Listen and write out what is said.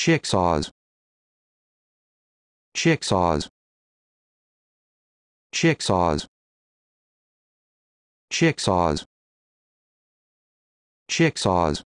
Chicksaws. Chicksaws. Chicksaws. Chicksaws. Chicksaws.